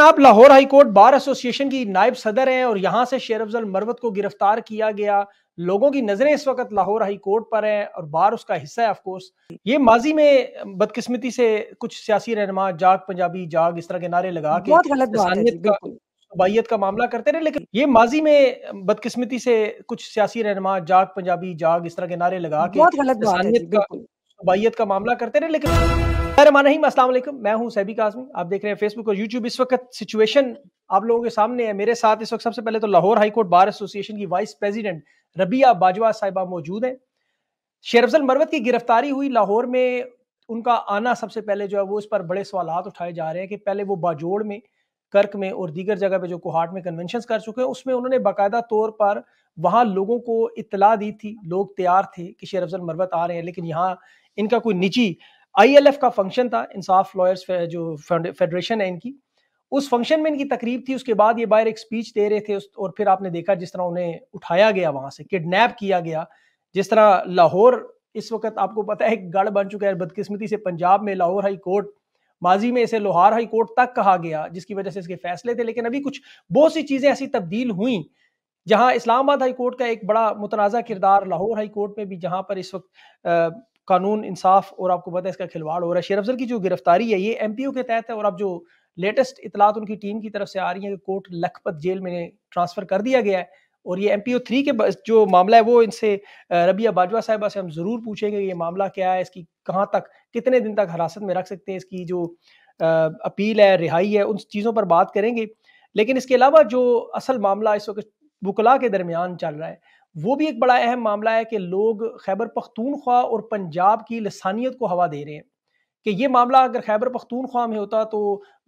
आप Lahore high court bar association की नायब सदर हैं और यहाँ से शेर अफजल मरवत को गिरफ्तार किया गया लोगों की नजरें इस वक्त लाहौर हाईकोर्ट पर हैं और बार उसका हिस्सा है ऑफकोर्स ये माजी में बदकिस्मती से कुछ सियासी रहनमा जाग पंजाबी जाग इस तरह के नारे लगा के बाइयत का मामला करते रहे लेकिन ये माजी में बदकिस्मती से कुछ सियासी रहनमा जाग पंजाबी जाग इस तरह के नारे लगा के का मामला करते रहे लेकिन रहीम अस्सलाम मैं हूं सैबी काजमी आप देख रहे हैं फेसबुक और यूट्यूब इस वक्त सिचुएशन आप लोगों के सामने है मेरे साथ इस वक्त सबसे पहले तो लाहौर हाईकोर्ट बार एसोसिएशन की वाइस प्रेसिडेंट रबिया बाजवा साहिबा मौजूद हैं शेर अफजल मरवत की गिरफ्तारी हुई लाहौर में उनका आना सबसे पहले जो है वो इस पर बड़े सवाल उठाए जा रहे हैं कि पहले वो बाजोड़ में कर्क में और दीगर जगह पे जो कुहाट में कन्वेंशन कर चुके हैं उसमें उन्होंने बाकायदा तौर पर वहाँ लोगों को इतला दी थी लोग तैयार थे कि शेर अफजल मरवत आ रहे हैं लेकिन यहाँ इनका कोई निजी आईएलएफ का फंक्शन था इंसाफ लॉयर्स जो फेडरेशन है इनकी उस फंक्शन में इनकी तकरीब थी उसके बाद ये बाहर एक स्पीच दे रहे थे और फिर आपने देखा जिस तरह उन्हें उठाया गया वहां से किडनैप किया गया जिस तरह लाहौर इस वक्त आपको पता है गढ़ बन चुका है बदकिस्मती से पंजाब में लाहौर हाई कोर्ट माजी में इसे लोहार हाई कोर्ट तक कहा गया जिसकी वजह से इसके फैसले थे लेकिन अभी कुछ बहुत सी चीज़ें ऐसी तब्दील हुई जहां इस्लामाबाद हाई कोर्ट का एक बड़ा मुतनाज़ा किरदार लाहौर हाई कोर्ट में भी जहां पर इस वक्त कानून इंसाफ और आपको पता है इसका खिलवाड़ हो रहा है शेर अफजल की जो गिरफ्तारी है ये एम के तहत है और अब जो लेटेस्ट इतलात उनकी टीम की तरफ से आ रही है कि कोर्ट लखपत जेल में ट्रांसफर कर दिया गया है और ये एम पी ओ थ्री के जो मामला है वो इनसे रबिया बाजवा साहिबा से हम ज़रूर पूछेंगे ये मामला क्या है इसकी कहाँ तक कितने दिन तक हिरासत में रख सकते हैं इसकी जो अपील है रिहाई है उन चीज़ों पर बात करेंगे लेकिन इसके अलावा जो असल मामला इस वक्त बुकला के दरमियान चल रहा है वो भी एक बड़ा अहम मामला है कि लोग खैबर पख्तूनख्वा और पंजाब की लसानियत को हवा दे रहे हैं कि ये मामला अगर खैबर पख्तूनख्वा में होता तो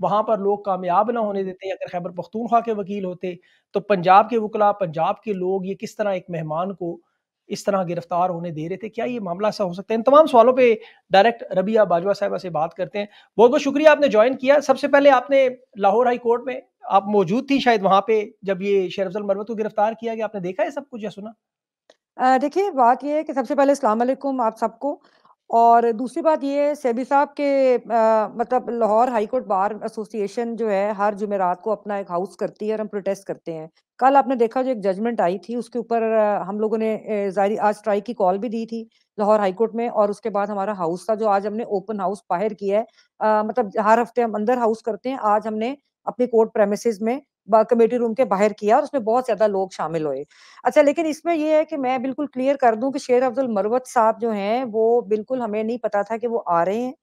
वहाँ पर लोग कामयाब ना होने देते अगर खैबर पख्तूनख्वा के वकील होते तो पंजाब के वकला पंजाब के लोग ये किस तरह एक मेहमान को इस तरह गिरफ्तार होने दे रहे थे क्या ये मामला ऐसा हो सकता है इन तमाम सवालों पे डायरेक्ट रबिया बाजवा साहब से बात करते हैं बहुत बहुत शुक्रिया आपने ज्वाइन किया सबसे पहले आपने लाहौर हाई कोर्ट में आप मौजूद थी शायद वहां पे जब ये शेरफजल मरवत को गिरफ्तार किया गया आपने देखा है सब कुछ या सुना देखिए बात ये है कि सबसे पहले अलैक्म आप सबको और दूसरी बात ये सेबी साहब के आ, मतलब लाहौर हाईकोर्ट बार एसोसिएशन जो है हर जुमेरात को अपना एक हाउस करती है और हम प्रोटेस्ट करते हैं कल आपने देखा जो एक जजमेंट आई थी उसके ऊपर हम लोगों ने जारी आज स्ट्राइक की कॉल भी दी थी लाहौर हाईकोर्ट में और उसके बाद हमारा हाउस था जो आज हमने ओपन हाउस बाहर किया है आ, मतलब हर हफ्ते हम अंदर हाउस करते हैं आज हमने अपने कोर्ट प्रेमिस में कमेटी रूम के बाहर किया और उसमें बहुत ज्यादा लोग शामिल हुए अच्छा लेकिन इसमें यह है कि मैं बिल्कुल क्लियर कर दूं कि शेर अब्दुल मरवत साहब जो हैं वो बिल्कुल हमें नहीं पता था कि वो आ रहे हैं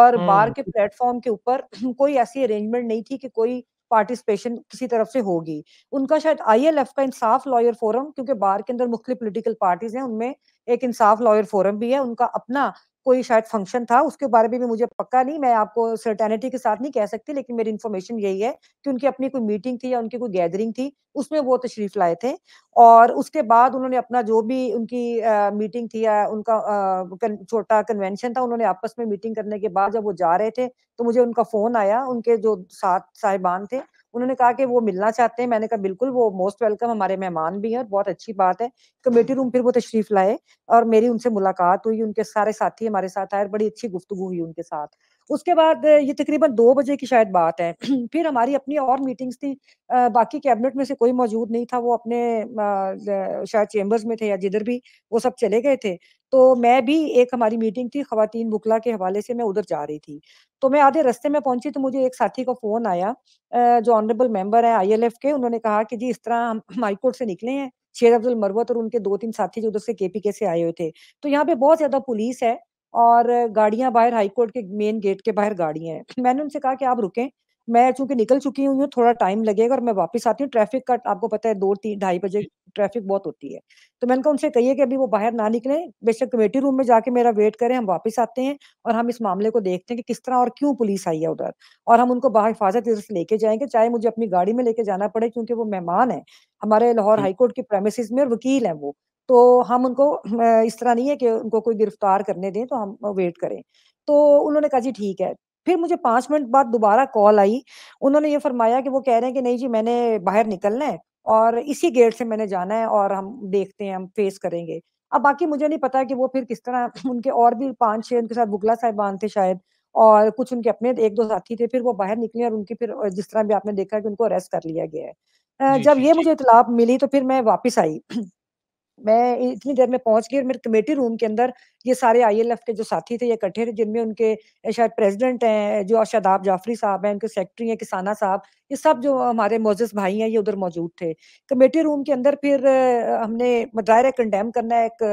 और बार के प्लेटफॉर्म के ऊपर कोई ऐसी अरेंजमेंट नहीं थी कि कोई पार्टिसिपेशन किसी तरफ से होगी उनका शायद आई का इंसाफ लॉयर फोरम क्योंकि बार के अंदर मुख्तलिफ पोलिटिकल पार्टीज हैं उनमें एक इंसाफ लॉयर फोरम भी है उनका अपना कोई शायद फंक्शन था उसके बारे में भी मुझे पक्का नहीं मैं आपको सर्टेनिटी के साथ नहीं कह सकती लेकिन मेरी इन्फॉर्मेशन यही है कि उनकी अपनी कोई मीटिंग थी या उनकी कोई गैदरिंग थी उसमें वो तशरीफ लाए थे और उसके बाद उन्होंने अपना जो भी उनकी आ, मीटिंग थी या उनका छोटा कन्वेंशन था उन्होंने आपस में मीटिंग करने के बाद जब वो जा रहे थे तो मुझे उनका फोन आया उनके जो साथ साहिबान थे उन्होंने कहा कि वो मिलना चाहते हैं मैंने कहा बिल्कुल वो मोस्ट वेलकम हमारे मेहमान भी हैं और बहुत अच्छी बात है कमेटी रूम फिर वो तशरीफ लाए और मेरी उनसे मुलाकात हुई उनके सारे साथी हमारे साथ आए और बड़ी अच्छी गुफ्तु हुई उनके साथ उसके बाद ये तकरीबन दो बजे की शायद बात है फिर हमारी अपनी और मीटिंग्स थी आ, बाकी कैबिनेट में से कोई मौजूद नहीं था वो अपने आ, शायद चेम्बर्स में थे या जिधर भी वो सब चले गए थे तो मैं भी एक हमारी मीटिंग थी खातन बुकला के हवाले से मैं उधर जा रही थी तो मैं आधे रस्ते में पहुंची तो मुझे एक साथी का फोन आया जो ऑनरेबल मेंबर है आई के उन्होंने कहा कि जी इस तरह हम हाईकोर्ट से निकले हैं शेर अब्दुल मरवत और उनके दो तीन साथी जो उधर से केपीके से आए हुए थे तो यहाँ पे बहुत ज्यादा पुलिस है और गाड़ियां बाहर हाईकोर्ट के मेन गेट के बाहर गाड़ियां हैं मैंने उनसे कहा कि आप रुकें मैं चूंकि निकल चुकी हूँ थोड़ा टाइम लगेगा और मैं वापस आती हूँ ट्रैफिक का आपको पता है दो तीन ढाई बजे ट्रैफिक बहुत होती है तो मैंने कहा उनसे कहिए कि अभी वो बाहर ना निकले बेशक कमेटी रूम में जाके मेरा वेट करें हम वापस आते हैं और हम इस मामले को देखते हैं कि किस तरह और क्यों पुलिस आई है उधर और हम उनको बाहर हिफाजत से लेके जाएंगे चाहे मुझे अपनी गाड़ी में लेके जाना पड़े क्योंकि वो मेहमान है हमारे लाहौर हाईकोर्ट के प्रेमिस में वकील है वो तो हम उनको इस तरह नहीं है कि उनको कोई गिरफ्तार करने दें तो हम वेट करें तो उन्होंने कहा जी ठीक है फिर मुझे पांच मिनट बाद दोबारा कॉल आई उन्होंने ये फरमाया कि वो कह रहे हैं कि नहीं जी मैंने बाहर निकलना है और इसी गेट से मैंने जाना है और हम देखते हैं हम फेस करेंगे अब बाकी मुझे नहीं पता कि वो फिर किस तरह उनके और भी पांच छह उनके साथ बुगला साहिबान थे शायद और कुछ उनके अपने एक दो साथी थे फिर वो बाहर निकले और उनकी फिर जिस तरह भी आपने देखा कि उनको अरेस्ट कर लिया गया है जब ये मुझे इतलाफ मिली तो फिर मैं वापस आई मैं इतनी देर में पहुंच गई और मेरे कमेटी रूम के अंदर ये सारे आईएलएफ के जो साथी थे ये इकट्ठे थे जिनमें उनके शायद प्रेसिडेंट हैं जो शादाब जाफरी साहब हैं उनके सेक्रेटरी हैं किसाना साहब ये सब जो हमारे मोजिस भाई हैं ये उधर मौजूद थे कमेटी रूम के अंदर फिर हमने मदायरा कंडेम करना एक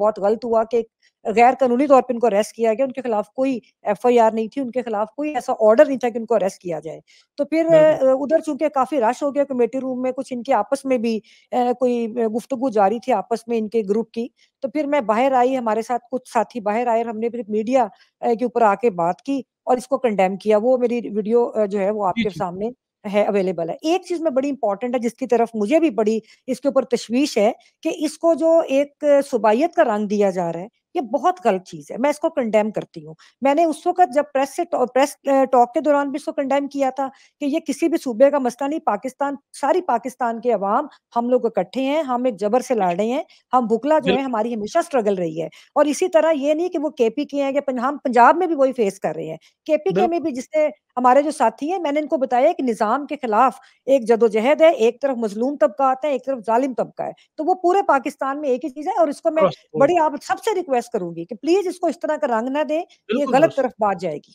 बहुत गलत हुआ कि गैर कानूनी तौर पर इनको अरेस्ट किया गया उनके खिलाफ कोई एफ नहीं थी उनके खिलाफ कोई ऐसा ऑर्डर नहीं था कि उनको अरेस्ट किया जाए तो फिर उधर चूंकि काफी रश हो गया कमेटी रूम में कुछ इनके आपस में भी कोई गुफ्तगु जारी थी आपस में इनके ग्रुप की तो फिर मैं बाहर आई हमारे साथ कुछ साथी बाहर आए हमने फिर मीडिया के ऊपर आके बात की और इसको कंडेम किया वो मेरी वीडियो जो है वो आपके सामने है अवेलेबल है एक चीज में बड़ी इंपॉर्टेंट है जिसकी तरफ मुझे भी बड़ी इसके ऊपर तशवीश है कि इसको जो एक सुबाइत का रंग दिया जा रहा है ये बहुत गलत चीज है मैं इसको कंडेम करती हूँ मैंने उस वक्त जब प्रेस से प्रेस टॉक के दौरान भी इसको कंडेम किया था कि ये किसी भी सूबे का मसला नहीं पाकिस्तान सारी पाकिस्तान के अवाम हम लोग इकट्ठे हैं हम एक जबर से लड़ रहे हैं हम भुखला जो है हमारी हमेशा स्ट्रगल रही है और इसी तरह ये नहीं कि वो केपी के हैं कि हम पंजाब में भी वही फेस कर रहे हैं केपी के में भी जिसने हमारे जो साथी हैं मैंने इनको बताया कि निज़ाम के खिलाफ एक जदोजहद है एक तरफ मजलूम तबका आता है एक तरफ जालिम तबका है तो वो पूरे पाकिस्तान में एक ही चीज है और इसको मैं बड़ी आप सबसे रिक्वेस्ट रिक्वेस्ट करूंगी कि प्लीज इसको इस तरह का रंग ना दे ये गलत तरफ बात जाएगी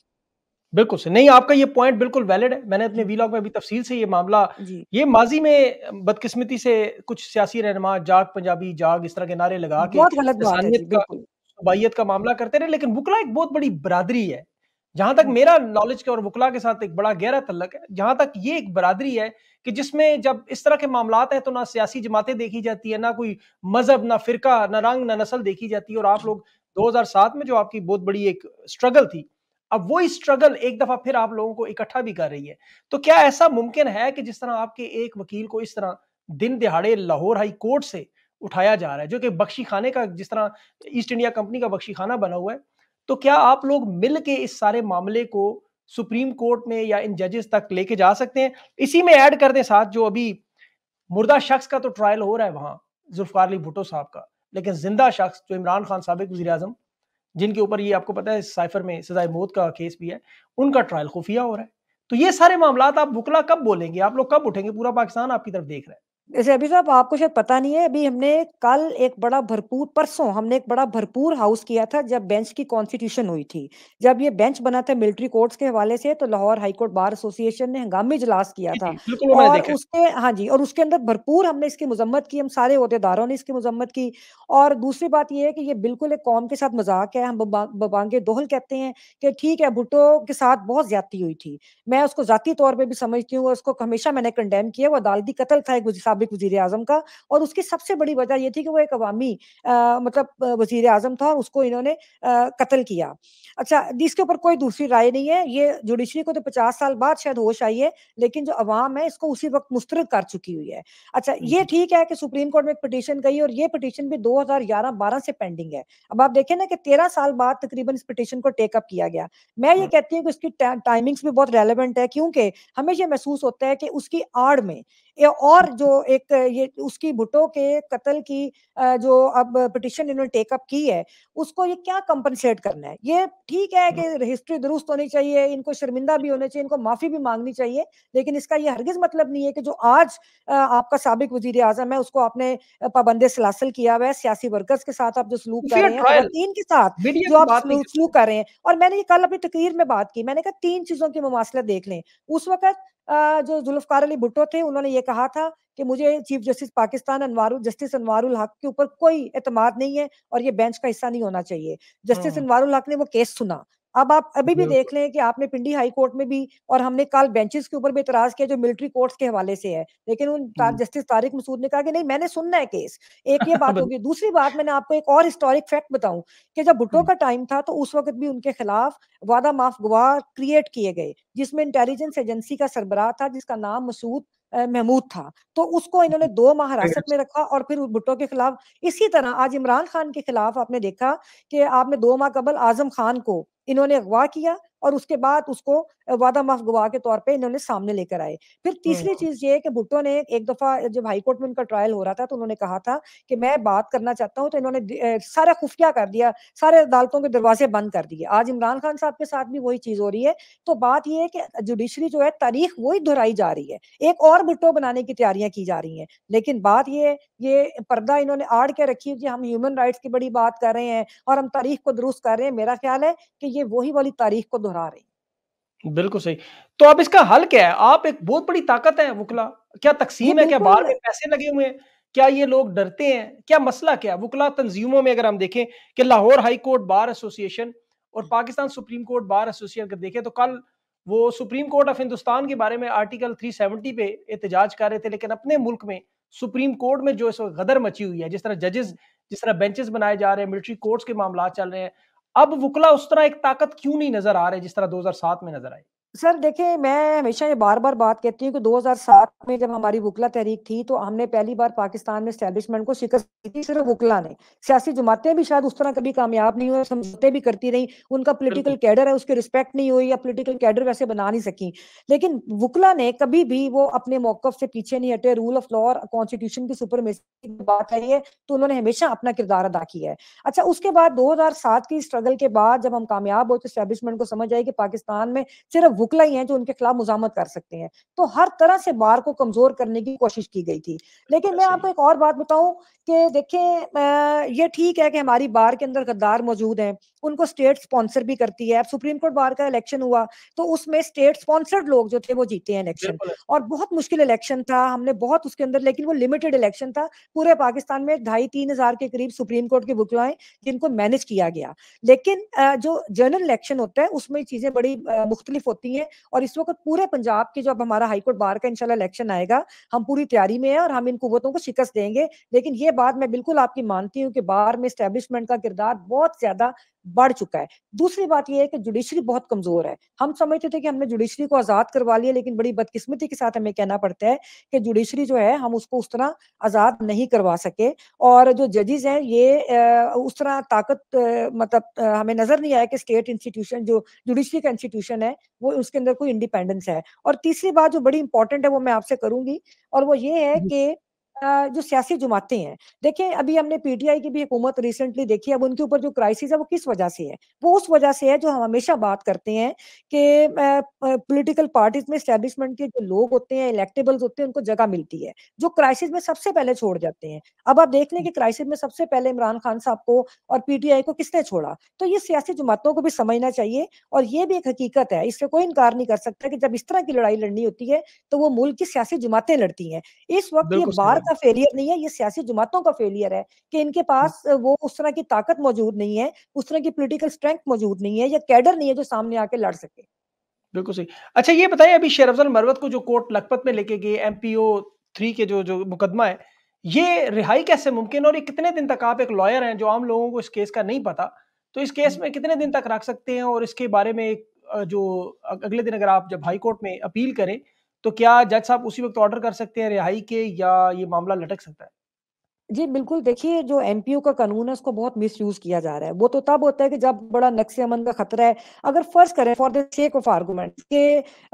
बिल्कुल से नहीं आपका ये पॉइंट बिल्कुल वैलिड है मैंने अपने वीलॉग में भी तफसील से ये मामला ये माजी में बदकिस्मती से कुछ सियासी रहनुमा जाग पंजाबी जाग इस तरह के नारे लगा के बहुत गलत बात है का मामला करते रहे लेकिन बुकला एक बहुत बड़ी बरादरी है जहां तक हम्म। मेरा नॉलेज के और वकला के साथ एक बड़ा गहरा तल्लक है जहां तक ये एक बरादरी है कि जिसमें जब इस तरह के मामला हैं तो ना सियासी जमातें देखी जाती है ना कोई मजहब ना फिरका ना रंग ना नस्ल देखी जाती है और आप लोग 2007 में जो आपकी बहुत बड़ी एक स्ट्रगल थी अब वही स्ट्रगल एक दफा फिर आप लोगों को इकट्ठा भी कर रही है तो क्या ऐसा मुमकिन है कि जिस तरह आपके एक वकील को इस तरह दिन दिहाड़े लाहौर हाई कोर्ट से उठाया जा रहा है जो कि बख्शी खाने का जिस तरह ईस्ट इंडिया कंपनी का बख्शी खाना बना हुआ है तो क्या आप लोग मिल के इस सारे मामले को सुप्रीम कोर्ट में या इन जजेस तक लेके जा सकते हैं इसी में ऐड कर दें साथ जो अभी मुर्दा शख्स का तो ट्रायल हो रहा है वहां जुल्फार अली भुट्टो साहब का लेकिन जिंदा शख्स जो इमरान खान सबक वजी अजम जिनके ऊपर ये आपको पता है साइफर में सजाए मौत का केस भी है उनका ट्रायल खुफिया हो रहा है तो ये सारे मामला आप बुकला कब बोलेंगे आप लोग कब उठेंगे पूरा पाकिस्तान आपकी तरफ देख रहा है जैसे अभी साहब तो आपको शायद पता नहीं है अभी हमने कल एक बड़ा भरपूर परसों हमने एक बड़ा भरपूर हाउस किया था जब बेंच की कॉन्स्टिट्यूशन हुई थी जब ये बेंच बना था मिलिट्री कोर्ट्स के हवाले से तो लाहौर हाईकोर्ट बार एसोसिएशन ने हंगामी इजलास किया था और उसके हाँ जी और उसके अंदर भरपूर हमने इसकी मजम्मत की हम सारे अहदेदारों ने इसकी मजम्मत की और दूसरी बात यह है कि ये बिल्कुल एक कौम के साथ मजाक है हम बबांगे दोहल कहते हैं कि ठीक है भुट्टो के साथ बहुत ज्यादा हुई थी मैं उसको जाती तौर पर भी समझती हूँ उसको हमेशा मैंने कंडेम किया वो अदालती कतल था एक सबक वजीर अजम का और उसकी सबसे बड़ी वजह यह थी कि वो एक अवामी आ, मतलब वजीर अजम था और उसको इन्होंने कत्ल किया अच्छा इसके ऊपर कोई दूसरी राय नहीं है ये जुडिशरी को तो पचास साल बाद शायद होश आई है लेकिन जो अवाम है इसको उसी वक्त मुस्तरद कर चुकी हुई है अच्छा ये ठीक है कि सुप्रीम कोर्ट में एक पटिशन गई और ये पटिशन भी दो हजार ग्यारह बारह से पेंडिंग है अब आप देखें ना कि तेरह साल बाद तकरीबन इस पटिशन को टेकअप किया गया मैं ये कहती हूँ कि उसकी टाइमिंग्स भी बहुत रेलिवेंट है क्योंकि हमें यह महसूस होता है कि उसकी आड़ में और हम्म। जो एक ये उसकी भुटो के कत्ल की जो अब पिटिशन इन्होंने टेकअप की है उसको ये क्या कंपनसेट करना है ये ठीक है कि हिस्ट्री हम्म। दुरुस्त होनी चाहिए इनको शर्मिंदा भी होना चाहिए इनको माफी भी मांगनी चाहिए लेकिन इसका ये हरगिज मतलब नहीं है कि जो आज आपका सबक वजीर आजम है उसको आपने पाबंदे सलासल किया हुआ है सियासी वर्कर्स के साथ आप जो सलूक कर रहे हैं तीन के साथ जो आप सलूक कर रहे हैं और मैंने ये कल अपनी तकरीर में बात की मैंने कहा तीन चीजों की मुमासलत देख लें उस वक्त जो जुल्फकार अली भुट्टो थे उन्होंने ये कहा था कि मुझे chief justice Pakistan Anwarul justice Anwarul Haq के ऊपर कोई एतमाद नहीं है और ये बेंच का हिस्सा नहीं होना चाहिए जस्टिस हाँ। अनवारुल हक ने वो केस सुना अब आप अभी भी देख लें कि आपने पिंडी हाई कोर्ट में भी और हमने कल बेंचेस के ऊपर भी इतराज किया जो मिलिट्री कोर्ट्स के हवाले से है लेकिन उन जस्टिस तारिक मसूद ने कहा कि नहीं मैंने सुनना है केस एक ये बात होगी दूसरी बात मैंने आपको एक और हिस्टोरिक फैक्ट बताऊं कि जब भुट्टो का टाइम था तो उस वक्त भी उनके खिलाफ वादा माफ गुवा क्रिएट किए गए जिसमें इंटेलिजेंस एजेंसी का सरबराह था जिसका नाम मसूद महमूद था तो उसको इन्होंने दो माह हिरासत में रखा और फिर भुट्टो के खिलाफ इसी तरह आज इमरान खान के खिलाफ आपने देखा कि आपने दो माह कबल आजम खान को इन्होंने अगवा किया और उसके बाद उसको वादा माफ गवाह के तौर पे इन्होंने सामने लेकर आए फिर तीसरी चीज ये कि भुट्टो ने एक दफा जब हाईकोर्ट में उनका ट्रायल हो रहा था तो उन्होंने कहा था कि मैं बात करना चाहता हूँ तो इन्होंने सारा खुफिया कर दिया सारे अदालतों के दरवाजे बंद कर दिए आज इमरान खान साहब के साथ भी वही चीज हो रही है तो बात यह है कि जुडिशरी जो है तारीख वही दोहराई जा रही है एक और भुट्टो बनाने की तैयारियां की जा रही है लेकिन बात ये ये पर्दा इन्होंने आड़ के रखी कि हम ह्यूमन राइट्स की बड़ी बात कर रहे हैं और हम तारीख को दुरुस्त कर रहे हैं मेरा ख्याल है कि ये वही वाली तारीख को दोहरा रही बिल्कुल सही तो अब इसका हल क्या है आप एक बहुत बड़ी ताकत है वकला क्या तकसीम है क्या बाहर में पैसे लगे हुए हैं क्या ये लोग डरते हैं क्या मसला क्या है वकला तंजीमों में अगर हम देखें कि Lahore high court bar association और हम्म। Pakistan supreme court bar association अगर देखें तो कल वो सुप्रीम कोर्ट ऑफ हिंदुस्तान के बारे में आर्टिकल 370 पे एहतजाज कर रहे थे लेकिन अपने मुल्क में सुप्रीम कोर्ट में जो इस वक्त गदर मची हुई है जिस तरह जजेस जिस तरह बेंचेस बनाए जा रहे हैं मिलिट्री कोर्ट्स के मामला चल रहे हैं अब वुकला उस तरह एक ताकत क्यों नहीं नजर आ रही जिस तरह 2007 में नजर आई सर देखिए मैं हमेशा ये बार बार बात कहती हूँ कि 2007 में जब हमारी वकला तहरीक थी तो हमने पहली बार पाकिस्तान में स्टैब्लिशमेंट को शिकस्त दी थी सिर्फ वकला ने सियासी जमातें भी शायद उस तरह कभी कामयाब नहीं हुई समझौते भी करती रही उनका पोलिटिकल कैडर है उसकी रिस्पेक्ट नहीं हुई या पोलिटिकल कैडर वैसे बना नहीं सकी लेकिन वकला ने कभी भी वो अपने मौकफ से पीछे नहीं हटे रूल ऑफ लॉ और कॉन्स्टिट्यूशन की सुपर की बात आई है तो उन्होंने हमेशा अपना किरदार अदा किया है अच्छा उसके बाद दो की स्ट्रगल के बाद जब हम कामयाब हो तो स्टैब्लिशमेंट को समझ आई कि पाकिस्तान में सिर्फ ही हैं जो उनके खिलाफ मुजामत कर सकते हैं तो हर तरह से बार को कमजोर करने की कोशिश की गई थी लेकिन मैं अच्छा। आपको एक और बात बताऊं कि देखें ये ठीक है कि हमारी बार के अंदर गद्दार मौजूद हैं उनको स्टेट स्पॉन्सर भी करती है अब सुप्रीम कोर्ट बार का इलेक्शन हुआ तो उसमें स्टेट स्पॉन्सर्ड लोग जो थे वो जीते हैं इलेक्शन और बहुत मुश्किल इलेक्शन था हमने बहुत उसके अंदर लेकिन वो लिमिटेड इलेक्शन था पूरे पाकिस्तान में ढाई तीन हजार के करीब सुप्रीम कोर्ट के बुकलाएं जिनको मैनेज किया गया लेकिन जो जनरल इलेक्शन होता है उसमें चीजें बड़ी मुख्तलिफ होती हैं है और इस वक्त पूरे पंजाब के जो अब हमारा हाईकोर्ट बार का इंशाल्लाह इलेक्शन आएगा हम पूरी तैयारी में है और हम इन कुतों को शिकस्त देंगे लेकिन ये बात मैं बिल्कुल आपकी मानती हूँ कि बार में स्टैब्लिशमेंट का किरदार बहुत ज्यादा बढ़ चुका है दूसरी बात यह है कि जुडिशरी बहुत कमजोर है हम समझते थे कि हमने जुडिशरी को आजाद करवा लिया लेकिन बड़ी बदकिस्मती के साथ हमें कहना पड़ता है कि जुडिशरी जो है हम उसको उस तरह आजाद नहीं करवा सके और जो जजेज हैं ये उस तरह ताकत मतलब हमें नजर नहीं आया कि स्टेट इंस्टीट्यूशन जो जुडिशरी का इंस्टीट्यूशन है वो उसके अंदर कोई इंडिपेंडेंस है और तीसरी बात जो बड़ी इंपॉर्टेंट है वो मैं आपसे करूंगी और वो ये है कि जो सियासी जुमातें हैं देखिए अभी हमने पीटीआई की भी हुकूमत रिसेंटली देखी अब उनके ऊपर जो क्राइसिस है वो किस वजह से है वो उस वजह से है जो हम हमेशा बात करते हैं कि पॉलिटिकल पार्टीज में स्टैब्लिशमेंट के जो लोग होते हैं इलेक्टेबल्स होते हैं उनको जगह मिलती है जो क्राइसिस में सबसे पहले छोड़ जाते हैं अब आप देख लें कि क्राइसिस में सबसे पहले इमरान खान साहब को और पीटीआई को किसने छोड़ा तो ये सियासी जमातों को भी समझना चाहिए और ये भी एक हकीकत है इससे कोई इनकार नहीं कर सकता कि जब इस तरह की लड़ाई लड़नी होती है तो वो मुल्क की सियासी जमातें लड़ती हैं इस वक्त ये बार का फेलियर नहीं है ये सियासी जमातों का फेलियर है कि इनके पास वो उस तरह की ताकत मौजूद नहीं है उस तरह की पोलिटिकल स्ट्रेंथ मौजूद नहीं है या कैडर नहीं है जो सामने आके लड़ सके बिल्कुल सही अच्छा ये बताइए अभी शेर अफजल मरवत को जो कोर्ट लखपत में लेके गए एम पी के जो जो मुकदमा है ये रिहाई कैसे मुमकिन और ये कितने दिन तक आप एक लॉयर हैं जो आम लोगों को इस केस का नहीं पता तो इस केस में कितने दिन तक रख सकते हैं और इसके बारे में जो अगले दिन अगर आप जब हाई कोर्ट में अपील करें तो क्या जज साहब उसी वक्त ऑर्डर कर सकते हैं रिहाई के या ये मामला लटक सकता है जी बिल्कुल देखिए जो एमपीयू का कानून है उसको बहुत मिसयूज किया जा रहा है वो तो तब होता है कि जब बड़ा नक्सी अमन का खतरा है अगर फर्ज करें for the sake of argument के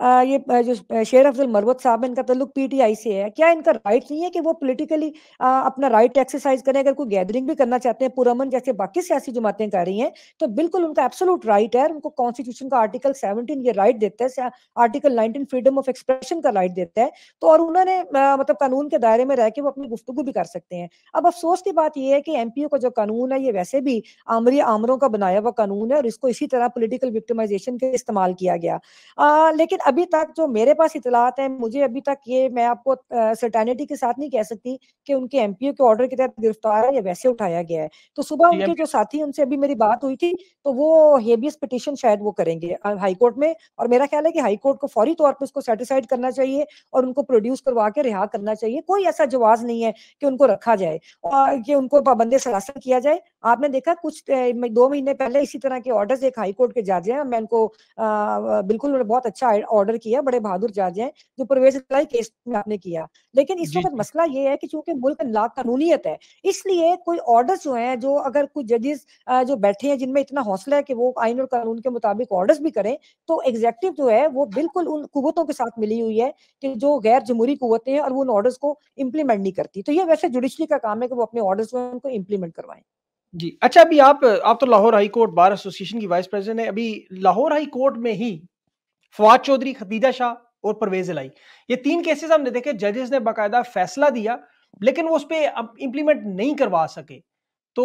आ, ये जो शेर अफजल मरवत साहब इनका तल्लुक पीटीआई से है क्या इनका राइट नहीं है कि वो पोलिटिकली अपना राइट एक्सरसाइज करें अगर कोई गैदरिंग भी करना चाहते हैं पुरमन जैसे बाकी सियासी जमातें कर रही हैं तो बिल्कुल उनका एब्सोलूट राइट है उनको कॉन्स्टिट्यूशन का आर्टिकल सेवनटीन ये राइट देता है article nineteen freedom of expression का राइट देता है तो और उन्होंने मतलब कानून के दायरे में रह के वो अपनी गुफ्तु भी कर सकते हैं अब अफसोस की बात यह है कि एम का जो कानून है ये वैसे भी आमरी आमरों का बनाया हुआ कानून है और इसको इसी तरह पोलिटिकल विक्टमाइजेशन के इस्तेमाल किया गया आ, लेकिन अभी तक जो मेरे पास इतलात है मुझे अभी तक ये मैं आपको सर्टेनिटी के साथ नहीं कह सकती कि उनके एम के ऑर्डर के तहत गिरफ्तार है या वैसे उठाया गया है तो सुबह उनके जो साथी उनसे अभी मेरी बात हुई थी तो वो हेबियस पिटिशन शायद वो करेंगे हाईकोर्ट में और मेरा ख्याल है कि हाईकोर्ट को फौरी तौर पर उसको सेटिसाइड करना चाहिए और उनको प्रोड्यूस करवा के रिहा करना चाहिए कोई ऐसा जवाब नहीं है कि उनको रखा जाए जाए और ये उनको पाबंदी सरासर किया जाए आपने देखा कुछ दो महीने पहले इसी तरह के ऑर्डर एक हाईकोर्ट के जज हैं मैं उनको बिल्कुल बहुत अच्छा ऑर्डर किया बड़े बहादुर जज हैं जो परवेज केस में आपने किया लेकिन इस वक्त मसला ये है कि चूंकि मुल्क ला कानूनीत है इसलिए कोई ऑर्डर जो है जो अगर कुछ जजेस जो बैठे हैं जिनमें इतना हौसला है कि वो आइन और कानून के मुताबिक ऑर्डर भी करें तो एग्जेक्टिव जो है वो बिल्कुल उन कुतों के साथ मिली हुई है कि जो गैर जमहूरी कुतें हैं और वो उन ऑर्डर को इम्प्लीमेंट नहीं करती तो ये वैसे जुडिशरी का काम है कि वो अपने ऑर्डर्स जो उनको इम्प्लीमेंट करवाएं जी अच्छा अभी आप आप तो Lahore high court bar association की वाइस प्रेसिडेंट है अभी लाहौर हाई कोर्ट में ही फवाद चौधरी खदीजा शाह और परवेज इलाई ये तीन केसेस हमने देखे जजेस ने बाकायदा फैसला दिया लेकिन वो उस पर अब इम्प्लीमेंट नहीं करवा सके तो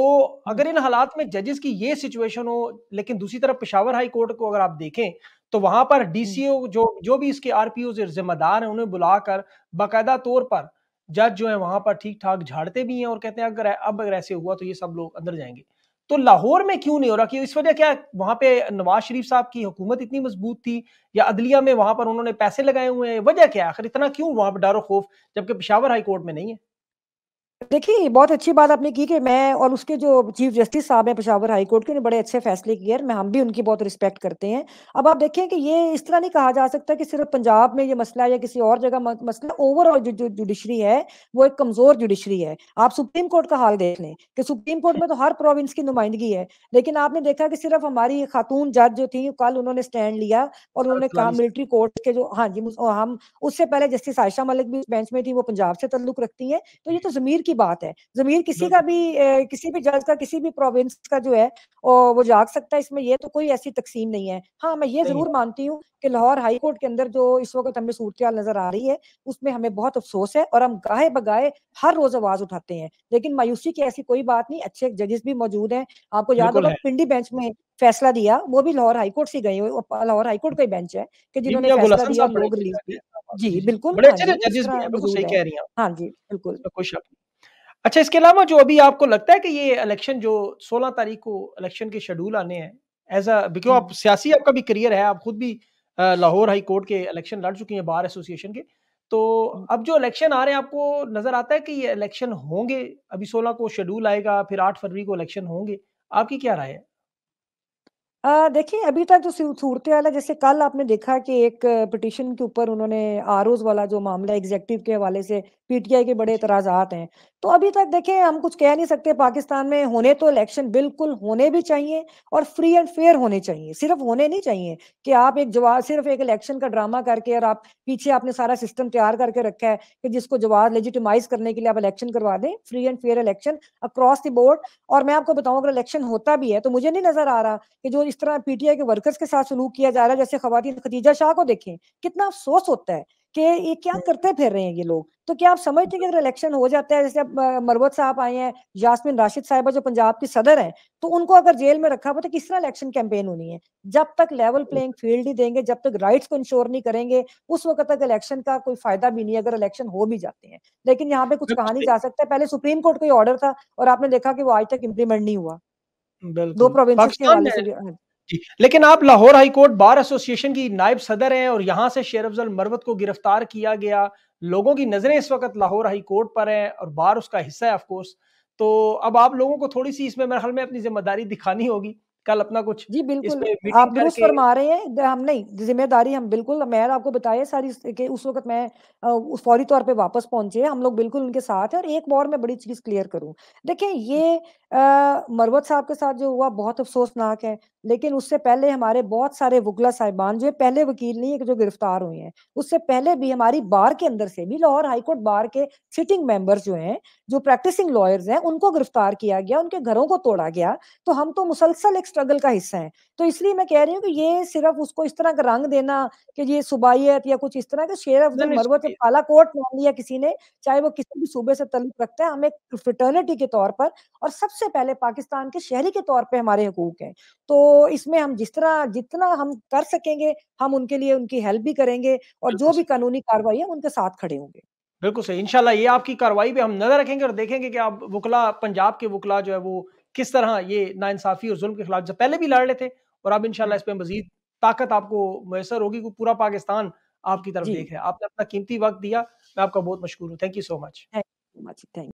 अगर इन हालात में जजेस की ये सिचुएशन हो लेकिन दूसरी तरफ पिशावर हाई कोर्ट को अगर आप देखें तो वहां पर डीसीओ हम्म। जो जो भी इसके आरपीओ जिम्मेदार हैं उन्हें बुलाकर बाकायदा तौर पर जज जो है वहां पर ठीक ठाक झाड़ते भी हैं और कहते हैं अगर अब अगर ऐसे हुआ तो ये सब लोग अंदर जाएंगे तो लाहौर में क्यों नहीं हो रहा कि इस वजह क्या वहां पे नवाज शरीफ साहब की हुकूमत इतनी मजबूत थी या अदलिया में वहां पर उन्होंने पैसे लगाए हुए हैं वजह क्या है आखिर इतना क्यों वहां पर डर खौफ जबकि पिशावर हाई कोर्ट में नहीं है देखिए बहुत अच्छी बात आपने की कि मैं और उसके जो चीफ जस्टिस साहब हैं पेशावर हाई कोर्ट के उन्होंने बड़े अच्छे फैसले किए हैं मैं हम भी उनकी बहुत रिस्पेक्ट करते हैं अब आप देखें कि ये इस तरह नहीं कहा जा सकता कि सिर्फ पंजाब में ये मसला है या किसी और जगह मसला ओवरऑल जो जुडिशरी है वो एक कमजोर जुडिशरी है आप सुप्रीम कोर्ट का हाल देख लें कि सुप्रीम कोर्ट में तो हर प्रोविंस की नुमाइंदगी है लेकिन आपने देखा कि सिर्फ हमारी खातून जज जो थी कल उन्होंने स्टैंड लिया और हाँ, उन्होंने कहा मिलिट्री कोर्ट के जो हाँ जी हम उससे पहले जस्टिस आयशा मलिक भी बेंच में थी वो पंजाब से तल्लुक रखती है तो ये तो जमीर की बात है जमीन किसी का भी किसी भी जज का किसी भी प्रोविंस का जो है वो जाग सकता है इसमें ये तो कोई ऐसी तकसीम नहीं है हाँ मैं ये जरूर मानती हूँ कि लाहौर हाई कोर्ट के अंदर जो इस वक्त हमें सूरत नजर आ रही है उसमें हमें बहुत अफसोस है और हम गाहे बगाए हर रोज आवाज उठाते हैं लेकिन मायूसी की ऐसी कोई बात नहीं अच्छे जजेस भी मौजूद हैं आपको याद होगा पिंडी बेंच में फैसला दिया वो भी लाहौर हाई कोर्ट से गए लाहौर हाई कोर्ट का ही बेंच है कि जिन्होंने फैसला दिया लोग रिलीज जी बिल्कुल हाँ, हाँ जी बिल्कुल अच्छा इसके अलावा जो अभी आपको लगता है कि ये इलेक्शन जो 16 तारीख को इलेक्शन के शेड्यूल आने हैं एज अ बिकॉज आप सियासी आपका भी करियर है आप खुद भी लाहौर हाई कोर्ट के इलेक्शन लड़ चुकी हैं बार एसोसिएशन के तो हाँ। अब जो इलेक्शन आ रहे हैं आपको नजर आता है कि ये इलेक्शन होंगे अभी 16 को शेड्यूल आएगा फिर 8 फरवरी को इलेक्शन होंगे आपकी क्या राय है देखिए अभी तक जो तो सूरत वाला जैसे कल आपने देखा कि एक पिटिशन के ऊपर उन्होंने आर वाला जो मामला एग्जेक्टिव के हवाले से पीटीआई के बड़े इतराजा हैं तो अभी तक देखें हम कुछ कह नहीं सकते पाकिस्तान में होने तो इलेक्शन बिल्कुल होने भी चाहिए और फ्री एंड फेयर होने चाहिए सिर्फ होने नहीं चाहिए कि आप एक जवाब सिर्फ एक इलेक्शन का ड्रामा करके और आप पीछे आपने सारा सिस्टम तैयार करके रखा है कि जिसको जवाब लेजिटिमाइज करने के लिए आप इलेक्शन करवा दें free and fair election across the board और मैं आपको बताऊँ अगर इलेक्शन होता भी है तो मुझे नहीं नजर आ रहा कि जो इस तरह पीटीआई के वर्कर्स के साथ सलूक किया जा रहा है जैसे खातिन खतीजा शाह को देखें कितना अफसोस होता है कि ये क्या हाँ। करते फिर रहे हैं ये लोग तो क्या आप समझते हैं कि हाँ। अगर इलेक्शन हो जाता है जैसे अब मरवत साहब आए हैं यासमिन राशिद साहिबा जो पंजाब की सदर हैं तो उनको अगर जेल में रखा हुआ तो किस तरह इलेक्शन कैंपेन होनी है जब तक लेवल प्लेइंग फील्ड ही देंगे जब तक राइट्स को इंश्योर नहीं करेंगे उस वक्त तक इलेक्शन का कोई फायदा भी नहीं अगर इलेक्शन हो भी जाते हैं लेकिन यहाँ पे कुछ कहा नहीं जा सकता पहले सुप्रीम कोर्ट का ऑर्डर था और आपने देखा कि वो आज तक इम्प्लीमेंट नहीं हुआ दो प्रोविंस के हवाले से लेकिन आप लाहौर हाईकोर्ट बार एसोसिएशन की नायब सदर हैं और यहाँ से शेर अफजल मरवत को गिरफ्तार किया गया लोगों की नज़रें इस वक्त लाहौर हाईकोर्ट पर हैं और बार उसका हिस्सा है ऑफकोर्स तो अब आप लोगों को थोड़ी सी इसमें मरहल में अपनी जिम्मेदारी दिखानी होगी कल अपना कुछ जी बिल्कुल आप दुरुस्त फरमा रहे हैं हम नहीं जिम्मेदारी हम बिल्कुल मैं आपको बताया सारी के उस वक्त मैं उस फौरी तौर पे वापस पहुंचे हम लोग बिल्कुल उनके साथ हैं और एक बार मैं बड़ी चीज क्लियर करूं देखिए ये मरवत साहब के साथ जो हुआ बहुत अफसोसनाक है लेकिन उससे पहले हमारे बहुत सारे वकला साहिबान जो पहले वकील नहीं है जो गिरफ्तार हुए हैं उससे पहले भी हमारी बार के अंदर से भी लाहौर हाईकोर्ट बार के सिटिंग मेंबर्स जो हैं जो प्रैक्टिसिंग लॉयर्स हैं उनको गिरफ्तार किया गया उनके घरों को तोड़ा गया तो हम तो मुसलसल एक स्ट्रगल का हिस्सा है तो इसलिए मैं कह रही हूँ कि ये सिर्फ उसको इस तरह का रंग देना कि ये सुबाइत या कुछ इस तरह के शेर अफजल मरवत काला कोर्ट मान लिया किसी ने चाहे वो किसी भी सूबे से तल्लुक रखता है हम एक फ्रिटर्निटी के तौर पर और सबसे पहले पाकिस्तान के शहरी के तौर पर हमारे हकूक हैं तो तो इसमें हम जिस तरह जितना हम कर सकेंगे हम उनके लिए उनकी हेल्प भी करेंगे और जो भी कानूनी कार्रवाई है उनके साथ खड़े होंगे बिल्कुल सही इनशाला ये आपकी कार्रवाई पे हम नजर रखेंगे और देखेंगे कि आप वकला पंजाब के वकला जो है वो किस तरह ये नाइंसाफी और जुल्म के खिलाफ जब पहले भी लड़ रहे थे और अब इनशाला इस पर मजीद ताकत आपको मैसर होगी कि पूरा पाकिस्तान आपकी तरफ देख रहे हैं आपने अपना कीमती वक्त दिया मैं आपका बहुत मशहूर हूँ thank you so much thank you